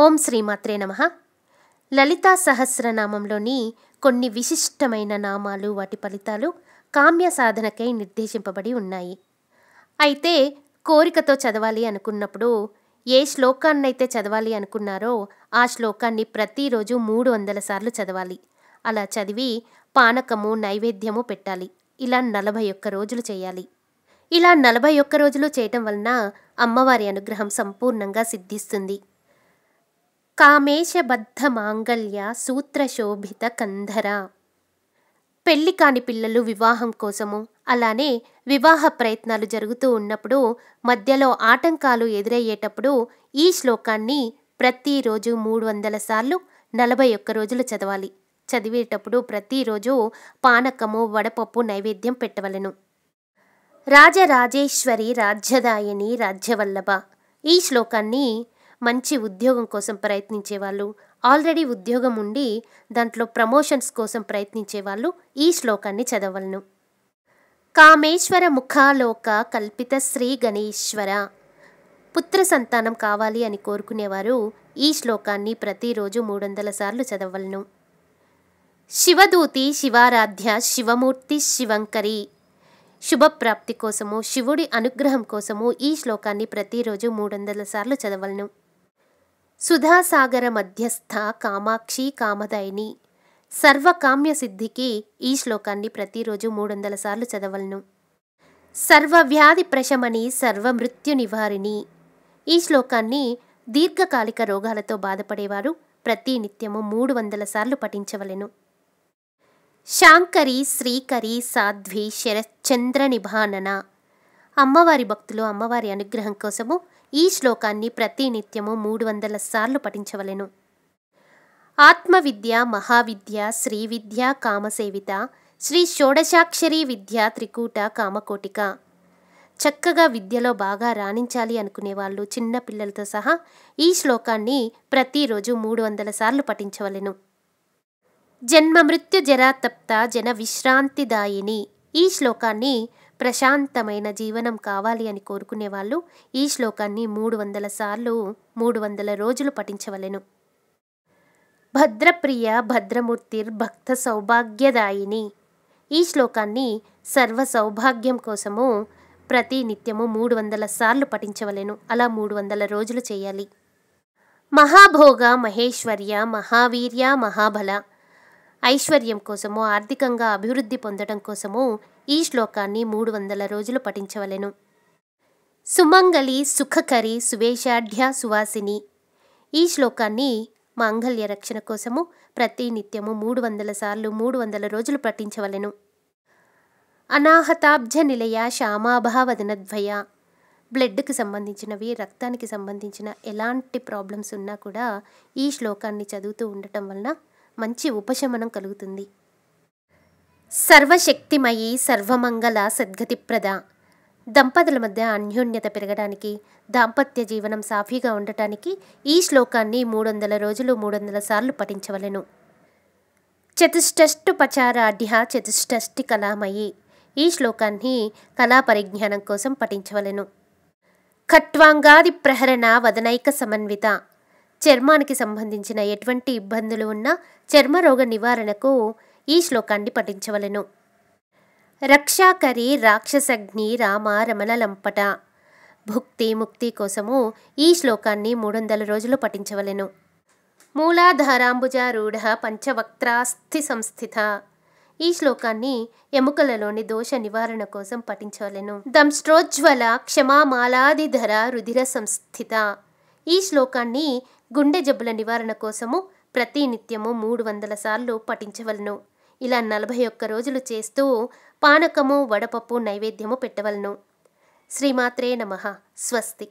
ఓం శ్రీమాత్రే నమ లలితా సహస్రనామంలోని కొన్ని విశిష్టమైన నామాలు వాటి ఫలితాలు కామ్య సాధనకై నిర్దేశింపబడి ఉన్నాయి అయితే కోరికతో చదవాలి అనుకున్నప్పుడు ఏ శ్లోకాన్నైతే చదవాలి అనుకున్నారో ఆ శ్లోకాన్ని ప్రతిరోజు మూడు వందల సార్లు చదవాలి అలా చదివి పానకము నైవేద్యము పెట్టాలి ఇలా నలభై ఒక్క రోజులు చేయాలి ఇలా నలభై ఒక్క రోజులు చేయటం వలన అమ్మవారి అనుగ్రహం సంపూర్ణంగా సిద్ధిస్తుంది మాంగళ్య సూత్రశోభిత కంధర పెళ్లి కాని పిల్లలు వివాహం కోసము అలానే వివాహ ప్రయత్నాలు జరుగుతూ ఉన్నప్పుడు మధ్యలో ఆటంకాలు ఎదురయ్యేటప్పుడు ఈ శ్లోకాన్ని ప్రతిరోజు మూడు వందల సార్లు నలభై ఒక్క రోజులు చదవాలి చదివేటప్పుడు ప్రతిరోజు పానకము వడపప్పు నైవేద్యం పెట్టవలను రాజరాజేశ్వరి రాజ్యదాయని రాజ్యవల్లభ ఈ శ్లోకాన్ని మంచి ఉద్యోగం కోసం ప్రయత్నించే వాళ్ళు ఆల్రెడీ ఉద్యోగం ఉండి దాంట్లో ప్రమోషన్స్ కోసం ప్రయత్నించే వాళ్ళు ఈ శ్లోకాన్ని చదవలను కామేశ్వర ముఖాలోక కల్పిత శ్రీ గణేశ్వర పుత్ర సంతానం కావాలి అని కోరుకునేవారు ఈ శ్లోకాన్ని ప్రతిరోజు మూడు వందల సార్లు చదవలను శివదూతి శివారాధ్య శివమూర్తి శివంకరి శుభప్రాప్తి కోసము శివుడి అనుగ్రహం కోసము ఈ శ్లోకాన్ని ప్రతిరోజు మూడు వందల సార్లు చదవలను సుధాసాగర మధ్యస్థ కామాక్షి కామదాయిని సర్వకామ్య సిద్ధికి ఈ శ్లోకాన్ని ప్రతిరోజు మూడు వందల సార్లు చదవలను సర్వవ్యాధి ప్రశమని సర్వమృత్యు నివారిణి ఈ శ్లోకాన్ని దీర్ఘకాలిక రోగాలతో బాధపడేవారు ప్రతి నిత్యము మూడు వందల సార్లు పఠించవలెను శాంకరి శ్రీకరి సాధ్వి శరచంద్ర నిభానన అమ్మవారి భక్తులు అమ్మవారి అనుగ్రహం కోసము ఈ శ్లోకాన్ని ప్రతి నిత్యము మూడు వందల సార్లు పఠించవలెను ఆత్మవిద్య మహావిద్య శ్రీవిద్య కామసేవిత శ్రీ షోడశాక్షరి విద్య త్రికూట కామకోటిక చక్కగా విద్యలో బాగా రాణించాలి వాళ్ళు చిన్న పిల్లలతో సహా ఈ శ్లోకాన్ని ప్రతిరోజు మూడు వందల సార్లు పఠించవలెను జన్మ మృత్యు జరాతప్త జన విశ్రాంతిదాయిని ఈ శ్లోకాన్ని ప్రశాంతమైన జీవనం కావాలి అని కోరుకునే వాళ్ళు ఈ శ్లోకాన్ని మూడు వందల సార్లు మూడు వందల రోజులు పఠించవలెను భద్రప్రియ భద్రమూర్తిర్ భక్త సౌభాగ్యదాయిని ఈ శ్లోకాన్ని సర్వ సౌభాగ్యం కోసము ప్రతి నిత్యము మూడు వందల సార్లు పఠించవలెను అలా మూడు వందల రోజులు చేయాలి మహాభోగ మహేశ్వర్య మహావీర్య మహాబల ఐశ్వర్యం కోసము ఆర్థికంగా అభివృద్ధి పొందడం కోసము ఈ శ్లోకాన్ని మూడు వందల రోజులు పఠించవలెను సుమంగళి సుఖకరి సువేశాఢ్య సువాసిని ఈ శ్లోకాన్ని మాంగళ్య రక్షణ కోసము ప్రతి నిత్యము మూడు వందల సార్లు మూడు వందల రోజులు పఠించవలెను అనాహతాబ్జ నిలయ శ్యామాభావదనద్వయ బ్లడ్కి సంబంధించినవి రక్తానికి సంబంధించిన ఎలాంటి ప్రాబ్లమ్స్ ఉన్నా కూడా ఈ శ్లోకాన్ని చదువుతూ ఉండటం వలన మంచి ఉపశమనం కలుగుతుంది సర్వశక్తిమయి సర్వమంగళ సద్గతిప్రద దంపతుల మధ్య అన్యోన్యత పెరగడానికి దాంపత్య జీవనం సాఫీగా ఉండటానికి ఈ శ్లోకాన్ని మూడు వందల రోజులు మూడు వందల సార్లు పఠించవలెను చతుష్టష్టుపచారాఢ్య చతుష్టష్టి కళామయి ఈ శ్లోకాన్ని కళా పరిజ్ఞానం కోసం పఠించవలెను ఖట్వాంగాది ప్రహరణ వదనైక సమన్విత చర్మానికి సంబంధించిన ఎటువంటి ఇబ్బందులు ఉన్నా చర్మరోగ నివారణకు ఈ శ్లోకాన్ని పఠించవలను రక్షాకరి రాక్షసగ్ని రామ రమణ లంపట భుక్తి ముక్తి కోసము ఈ శ్లోకాన్ని మూడు వందల రోజులు పఠించవలెను మూలాధారాంబుజారూఢ పంచవక్త్రాస్థి సంస్థిత ఈ శ్లోకాన్ని ఎముకలలోని దోష నివారణ కోసం పఠించవలెను దంష్ట్రోజ్వల క్షమామాలాదిధర రుధిర సంస్థిత ఈ శ్లోకాన్ని గుండె జబ్బుల నివారణ కోసము ప్రతినిత్యము మూడు వందల సార్లు పఠించవలను ఇలా నలభై ఒక్క రోజులు చేస్తూ పానకము వడపప్పు నైవేద్యము పెట్టవలను శ్రీమాత్రే నమ స్వస్తి